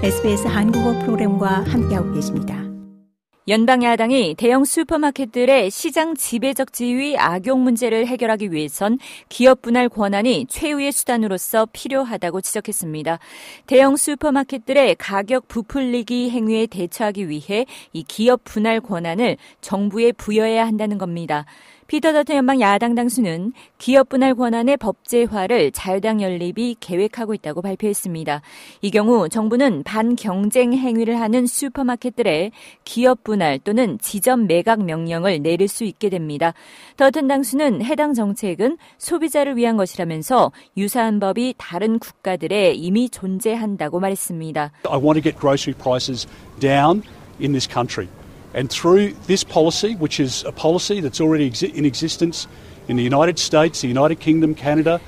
SBS 한국어 프로그램과 함께하고 계십니다. 연방야당이 대형 슈퍼마켓들의 시장 지배적 지위 악용 문제를 해결하기 위해선 기업 분할 권한이 최후의 수단으로서 필요하다고 지적했습니다. 대형 슈퍼마켓들의 가격 부풀리기 행위에 대처하기 위해 이 기업 분할 권한을 정부에 부여해야 한다는 겁니다. 피터 더튼 연방 야당 당수는 기업 분할 권한의 법제화를 자유당 연립이 계획하고 있다고 발표했습니다. 이 경우 정부는 반경쟁 행위를 하는 슈퍼마켓들의 기업 분할 또는 지점 매각 명령을 내릴 수 있게 됩니다. 더튼 당수는 해당 정책은 소비자를 위한 것이라면서 유사한 법이 다른 국가들에 이미 존재한다고 말했습니다. I want to get grocery prices down in this country. And through this policy, which is a policy that's already in existence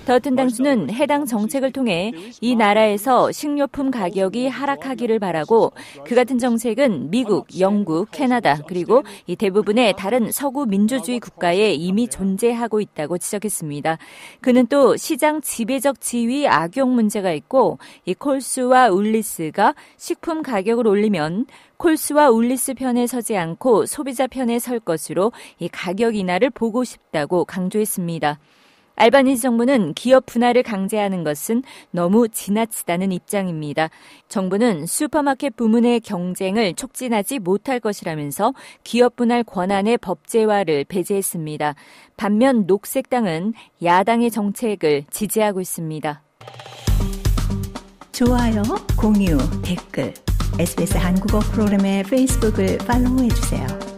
더튼 당수는 해당 정책을 통해 이 나라에서 식료품 가격이 하락하기를 바라고 그 같은 정책은 미국, 영국, 캐나다 그리고 대부분의 다른 서구 민주주의 국가에 이미 존재하고 있다고 지적했습니다. 그는 또 시장 지배적 지위 악용 문제가 있고 이 콜스와 울리스가 식품 가격을 올리면 콜스와 울리스 편에 서지 않고 소비자 편에 설 것으로 이 가격 인하를 보고 싶다고 강조. 했습니다 강조했습니다. 알바니 정부는 기업 분할을 강제하는 것은 너무 지나치다는 입장입니다. 정부는 슈퍼마켓 부문의 경쟁을 촉진하지 못할 것이라면서 기업 분할 권한의 법제화를 배제했습니다. 반면 녹색당은 야당의 정책을 지지하고 있습니다. 좋아요, 공유, 댓글. SBS 한국어 프로그램의 페이스북을 팔로우해주세요.